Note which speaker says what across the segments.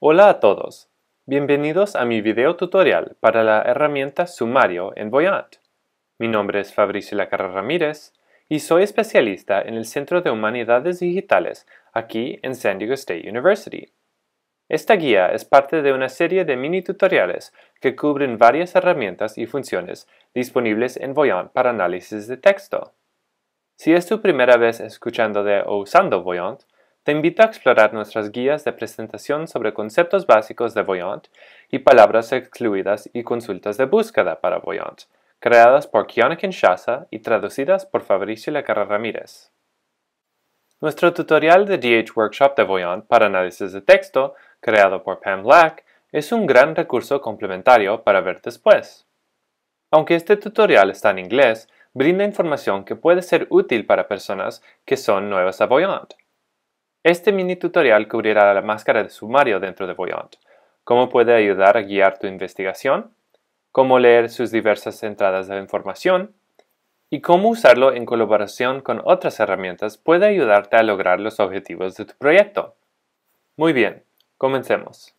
Speaker 1: Hola a todos, bienvenidos a mi video tutorial para la herramienta Sumario en Voyant. Mi nombre es Fabricio Lacarra Ramírez y soy especialista en el Centro de Humanidades Digitales aquí en San Diego State University. Esta guía es parte de una serie de mini tutoriales que cubren varias herramientas y funciones disponibles en Voyant para análisis de texto. Si es tu primera vez escuchando de o usando Voyant, te invito a explorar nuestras guías de presentación sobre conceptos básicos de Voyant y palabras excluidas y consultas de búsqueda para Voyant, creadas por Kiana Kinshasa y traducidas por Fabricio Lecarra Ramírez. Nuestro tutorial de DH Workshop de Voyant para análisis de texto, creado por Pam Black, es un gran recurso complementario para ver después. Aunque este tutorial está en inglés, brinda información que puede ser útil para personas que son nuevas a Voyant. Este mini tutorial cubrirá la máscara de sumario dentro de Voyant, cómo puede ayudar a guiar tu investigación, cómo leer sus diversas entradas de información y cómo usarlo en colaboración con otras herramientas puede ayudarte a lograr los objetivos de tu proyecto. Muy bien, comencemos.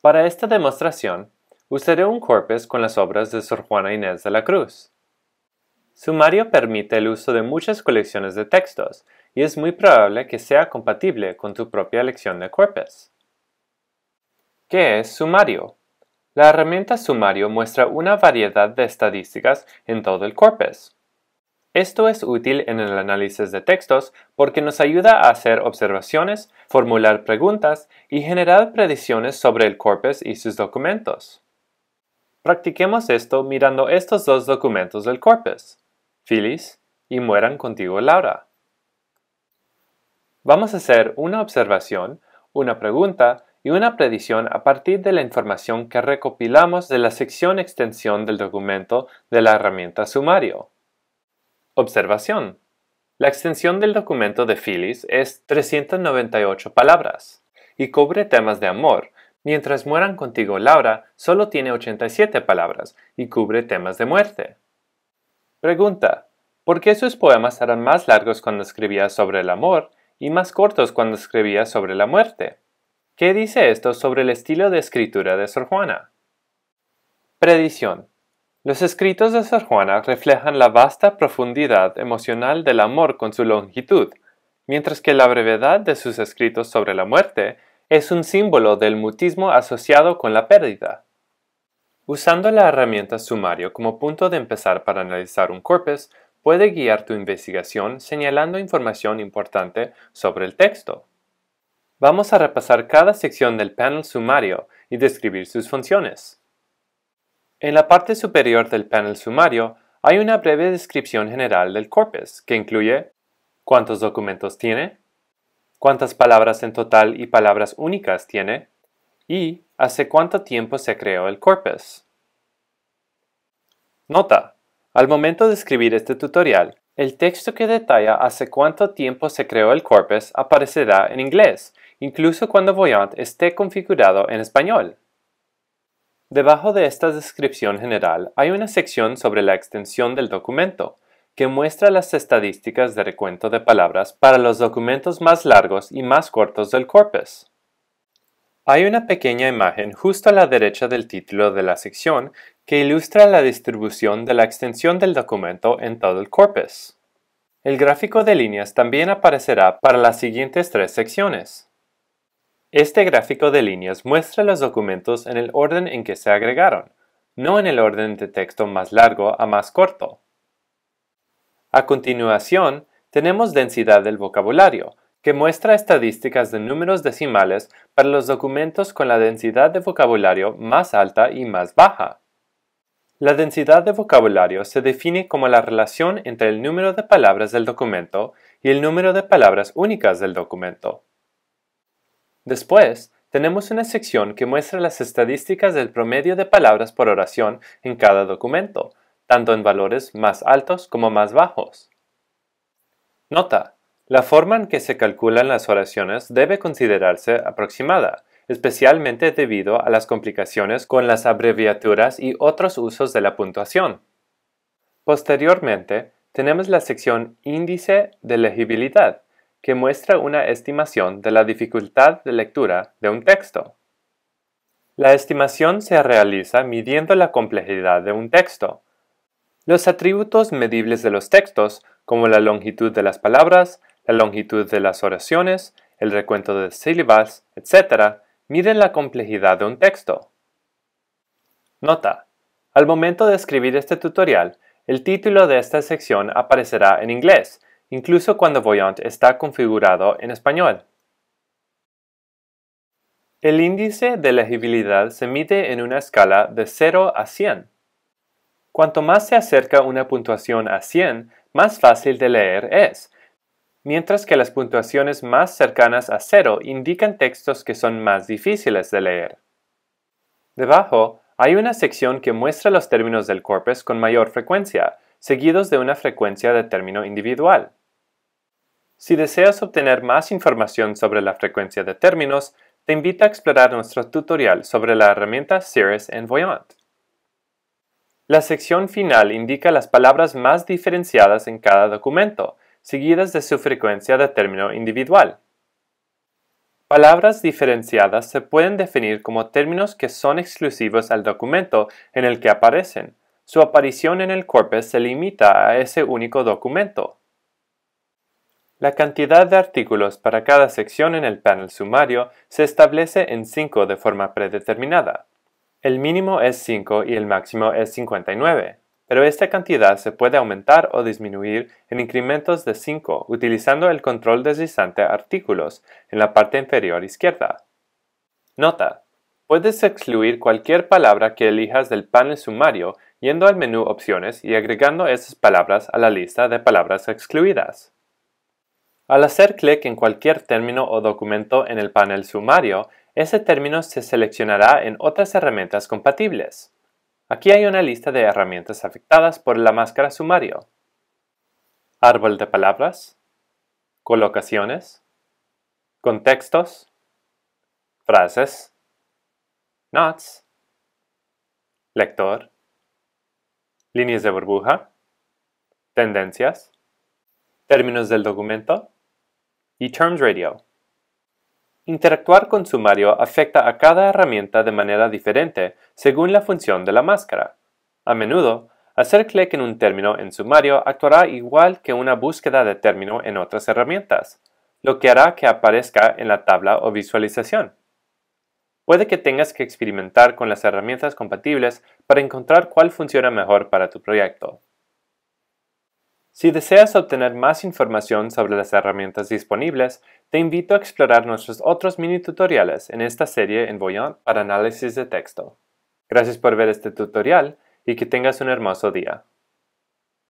Speaker 1: Para esta demostración, usaré un corpus con las obras de Sor Juana Inés de la Cruz. Sumario permite el uso de muchas colecciones de textos, y es muy probable que sea compatible con tu propia elección de corpus. ¿Qué es sumario? La herramienta sumario muestra una variedad de estadísticas en todo el corpus. Esto es útil en el análisis de textos porque nos ayuda a hacer observaciones, formular preguntas y generar predicciones sobre el corpus y sus documentos. Practiquemos esto mirando estos dos documentos del corpus, Phyllis y Mueran contigo Laura. Vamos a hacer una observación, una pregunta y una predicción a partir de la información que recopilamos de la sección extensión del documento de la herramienta Sumario. Observación. La extensión del documento de Phyllis es 398 palabras y cubre temas de amor, mientras Mueran contigo Laura solo tiene 87 palabras y cubre temas de muerte. Pregunta. ¿Por qué sus poemas eran más largos cuando escribía sobre el amor y más cortos cuando escribía sobre la muerte. ¿Qué dice esto sobre el estilo de escritura de Sor Juana? Predición. Los escritos de Sor Juana reflejan la vasta profundidad emocional del amor con su longitud, mientras que la brevedad de sus escritos sobre la muerte es un símbolo del mutismo asociado con la pérdida. Usando la herramienta sumario como punto de empezar para analizar un corpus, puede guiar tu investigación señalando información importante sobre el texto. Vamos a repasar cada sección del panel sumario y describir sus funciones. En la parte superior del panel sumario hay una breve descripción general del corpus que incluye cuántos documentos tiene, cuántas palabras en total y palabras únicas tiene, y hace cuánto tiempo se creó el corpus. Nota. Al momento de escribir este tutorial, el texto que detalla hace cuánto tiempo se creó el corpus aparecerá en inglés, incluso cuando Voyant esté configurado en español. Debajo de esta descripción general hay una sección sobre la extensión del documento, que muestra las estadísticas de recuento de palabras para los documentos más largos y más cortos del corpus. Hay una pequeña imagen justo a la derecha del título de la sección que ilustra la distribución de la extensión del documento en todo el corpus. El gráfico de líneas también aparecerá para las siguientes tres secciones. Este gráfico de líneas muestra los documentos en el orden en que se agregaron, no en el orden de texto más largo a más corto. A continuación, tenemos densidad del vocabulario, muestra estadísticas de números decimales para los documentos con la densidad de vocabulario más alta y más baja. La densidad de vocabulario se define como la relación entre el número de palabras del documento y el número de palabras únicas del documento. Después, tenemos una sección que muestra las estadísticas del promedio de palabras por oración en cada documento, tanto en valores más altos como más bajos. Nota, la forma en que se calculan las oraciones debe considerarse aproximada, especialmente debido a las complicaciones con las abreviaturas y otros usos de la puntuación. Posteriormente, tenemos la sección Índice de legibilidad, que muestra una estimación de la dificultad de lectura de un texto. La estimación se realiza midiendo la complejidad de un texto. Los atributos medibles de los textos, como la longitud de las palabras, la longitud de las oraciones, el recuento de sílabas, etc., miden la complejidad de un texto. Nota. Al momento de escribir este tutorial, el título de esta sección aparecerá en inglés, incluso cuando Voyant está configurado en español. El índice de legibilidad se mide en una escala de 0 a 100. Cuanto más se acerca una puntuación a 100, más fácil de leer es, mientras que las puntuaciones más cercanas a cero indican textos que son más difíciles de leer. Debajo hay una sección que muestra los términos del corpus con mayor frecuencia, seguidos de una frecuencia de término individual. Si deseas obtener más información sobre la frecuencia de términos, te invito a explorar nuestro tutorial sobre la herramienta Cirrus en Voyant. La sección final indica las palabras más diferenciadas en cada documento, seguidas de su frecuencia de término individual. Palabras diferenciadas se pueden definir como términos que son exclusivos al documento en el que aparecen. Su aparición en el corpus se limita a ese único documento. La cantidad de artículos para cada sección en el panel sumario se establece en 5 de forma predeterminada. El mínimo es 5 y el máximo es 59 pero esta cantidad se puede aumentar o disminuir en incrementos de 5 utilizando el control deslizante artículos en la parte inferior izquierda. Nota. Puedes excluir cualquier palabra que elijas del panel sumario yendo al menú Opciones y agregando esas palabras a la lista de palabras excluidas. Al hacer clic en cualquier término o documento en el panel sumario, ese término se seleccionará en otras herramientas compatibles. Aquí hay una lista de herramientas afectadas por la máscara sumario. Árbol de palabras, colocaciones, contextos, frases, Notes, lector, líneas de burbuja, tendencias, términos del documento y terms radio. Interactuar con sumario afecta a cada herramienta de manera diferente según la función de la máscara. A menudo, hacer clic en un término en sumario actuará igual que una búsqueda de término en otras herramientas, lo que hará que aparezca en la tabla o visualización. Puede que tengas que experimentar con las herramientas compatibles para encontrar cuál funciona mejor para tu proyecto. Si deseas obtener más información sobre las herramientas disponibles, te invito a explorar nuestros otros mini tutoriales en esta serie en Voyant para análisis de texto. Gracias por ver este tutorial y que tengas un hermoso día.